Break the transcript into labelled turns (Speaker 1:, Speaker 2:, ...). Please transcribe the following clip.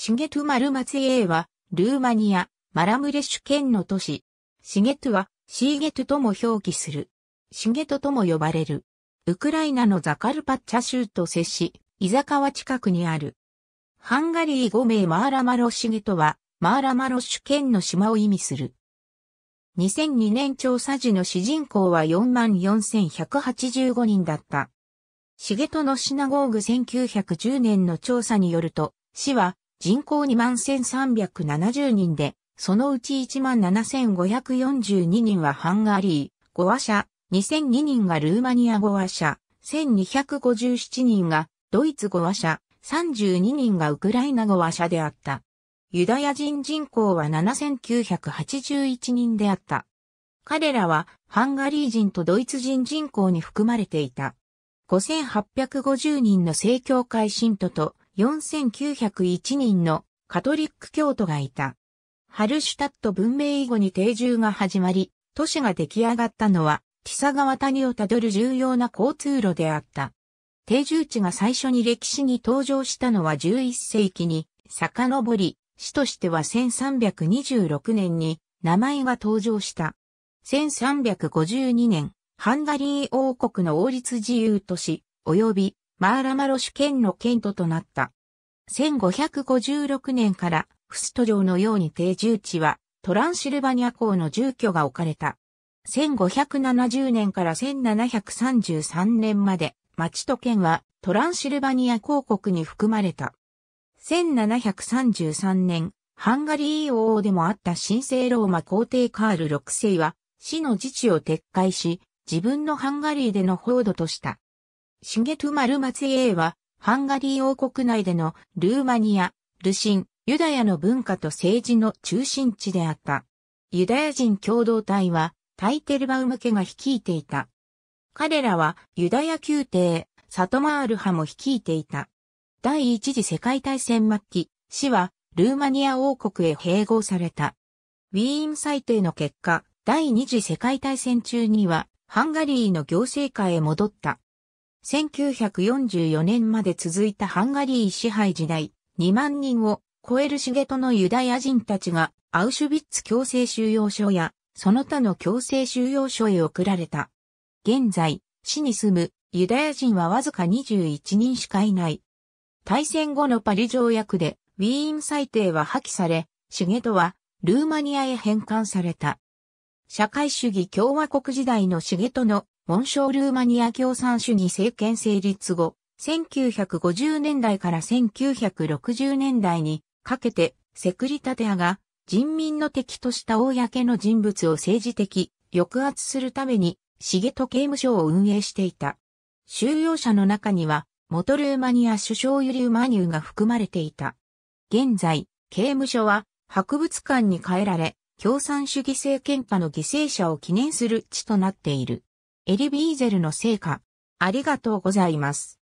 Speaker 1: シゲトゥマルマツエーは、ルーマニア、マラムレッシュ県の都市。シゲトゥは、シーゲトゥとも表記する。シゲトとも呼ばれる。ウクライナのザカルパッチャ州と接し、イザカ川近くにある。ハンガリー語名マーラマロシゲトは、マーラマロシュ県の島を意味する。2002年調査時の主人口は44,185人だった。シゲトのシナゴーグ1910年の調査によると、市は人口21,370人で、そのうち17,542人はハンガリー、語話者、2002人がルーマニア語話者、1257人がドイツ語話者、32人がウクライナ語話者であった。ユダヤ人人口は7981人であった。彼らはハンガリー人とドイツ人人口に含まれていた。5850人の正教会信徒と4901人のカトリック教徒がいた。ハルシュタット文明以後に定住が始まり、都市が出来上がったのは、ティサ川谷をたどる重要な交通路であった。定住地が最初に歴史に登場したのは11世紀に遡り、市としては1326年に名前が登場した。1352年、ハンガリー王国の王立自由都市、及びマーラマロシュ県の県都となった。1556年からフスト城のように定住地はトランシルバニア港の住居が置かれた。1570年から1733年まで町と県はトランシルバニア公国に含まれた。1733年、ハンガリー王でもあった神聖ローマ皇帝カール6世は、市の自治を撤回し、自分のハンガリーでの報道とした。シゲトゥマルマツエーは、ハンガリー王国内でのルーマニア、ルシン、ユダヤの文化と政治の中心地であった。ユダヤ人共同体は、タイテルバウム家が率いていた。彼らは、ユダヤ宮廷、サトマール派も率いていた。第一次世界大戦末期、市は、ルーマニア王国へ併合された。ウィーン裁定の結果、第二次世界大戦中には、ハンガリーの行政下へ戻った。1944年まで続いたハンガリー支配時代、2万人を超えるシゲトのユダヤ人たちがアウシュビッツ強制収容所やその他の強制収容所へ送られた。現在、市に住むユダヤ人はわずか21人しかいない。大戦後のパリ条約でウィーン裁定は破棄され、シゲトはルーマニアへ返還された。社会主義共和国時代のシゲトの紋章ルーマニア共産主義政権成立後、1950年代から1960年代にかけてセクリタテアが人民の敵とした公の人物を政治的抑圧するために重ト刑務所を運営していた。収容者の中には元ルーマニア首相ユリューマニューが含まれていた。現在、刑務所は博物館に変えられ、共産主義政権下の犠牲者を記念する地となっている。エリビーゼルの成果。ありがとうございます。